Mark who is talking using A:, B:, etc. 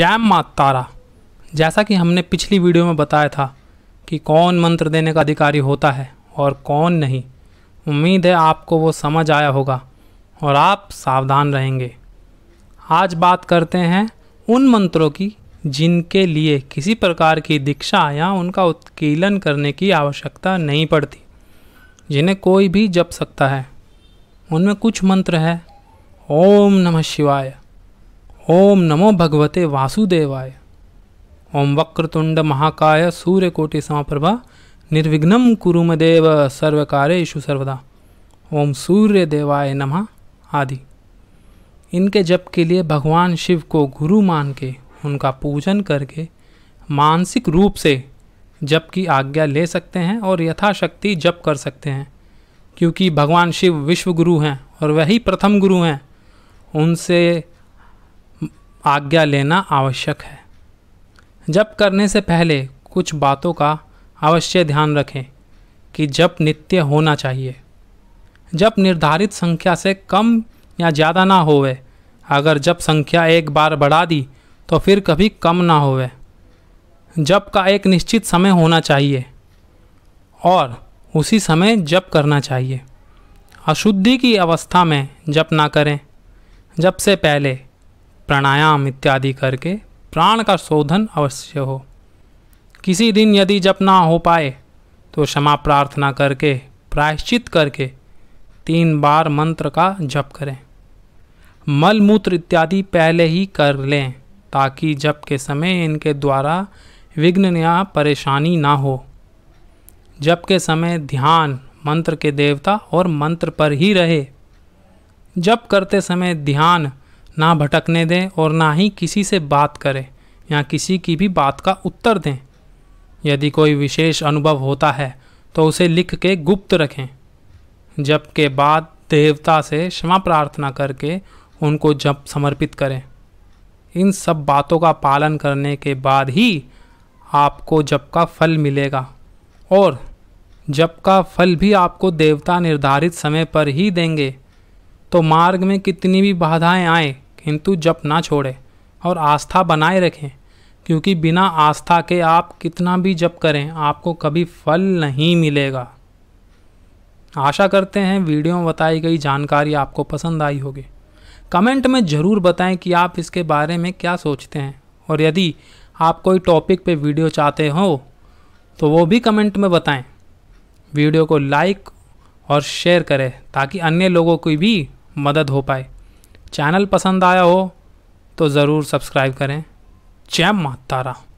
A: jam मात तारा जैसा कि हमने पिछली वीडियो में बताया था कि कौन मंत्र देने का अधिकारी होता है और कौन नहीं उम्मीद है आपको वो समझ आया होगा और आप सावधान रहेंगे आज बात करते हैं उन मंत्रों की जिनके लिए किसी प्रकार की दीक्षा या उनका उत्कीलन करने की आवश्यकता नहीं पड़ती जिन्हें कोई भी जप सकता है उनमें कुछ मंत्र है ओम नमः शिवाय ओम नमो भगवते वासुदेवाय ओम वक्रतुंड महाकाय सूर्यकोटि समप्रभा निर्विघ्न कुरुमदेव मदेव सर्वकारेशु सर्वदा ओम सूर्य देवाय नमः आदि इनके जप के लिए भगवान शिव को गुरु मान के उनका पूजन करके मानसिक रूप से जप की आज्ञा ले सकते हैं और यथाशक्ति जप कर सकते हैं क्योंकि भगवान शिव विश्व गुरु हैं और वही प्रथम गुरु हैं उनसे आज्ञा लेना आवश्यक है जप करने से पहले कुछ बातों का अवश्य ध्यान रखें कि जप नित्य होना चाहिए जब निर्धारित संख्या से कम या ज़्यादा ना होवे अगर जब संख्या एक बार बढ़ा दी तो फिर कभी कम ना होवे जप का एक निश्चित समय होना चाहिए और उसी समय जप करना चाहिए अशुद्धि की अवस्था में जप ना करें जब से पहले प्राणायाम इत्यादि करके प्राण का शोधन अवश्य हो किसी दिन यदि जप ना हो पाए तो क्षमा प्रार्थना करके प्रायश्चित करके तीन बार मंत्र का जप करें मल मूत्र इत्यादि पहले ही कर लें ताकि जप के समय इनके द्वारा विघ्न या परेशानी ना हो जप के समय ध्यान मंत्र के देवता और मंत्र पर ही रहे जप करते समय ध्यान ना भटकने दें और ना ही किसी से बात करें या किसी की भी बात का उत्तर दें यदि कोई विशेष अनुभव होता है तो उसे लिख के गुप्त रखें जब के बाद देवता से क्षमा प्रार्थना करके उनको जप समर्पित करें इन सब बातों का पालन करने के बाद ही आपको जप का फल मिलेगा और जप का फल भी आपको देवता निर्धारित समय पर ही देंगे तो मार्ग में कितनी भी बाधाएं आएँ किंतु जप ना छोड़ें और आस्था बनाए रखें क्योंकि बिना आस्था के आप कितना भी जप करें आपको कभी फल नहीं मिलेगा आशा करते हैं वीडियो में बताई गई जानकारी आपको पसंद आई होगी कमेंट में ज़रूर बताएं कि आप इसके बारे में क्या सोचते हैं और यदि आप कोई टॉपिक पे वीडियो चाहते हो तो वो भी कमेंट में बताएं वीडियो को लाइक और शेयर करें ताकि अन्य लोगों को भी मदद हो पाए चैनल पसंद आया हो तो ज़रूर सब्सक्राइब करें जय मातारा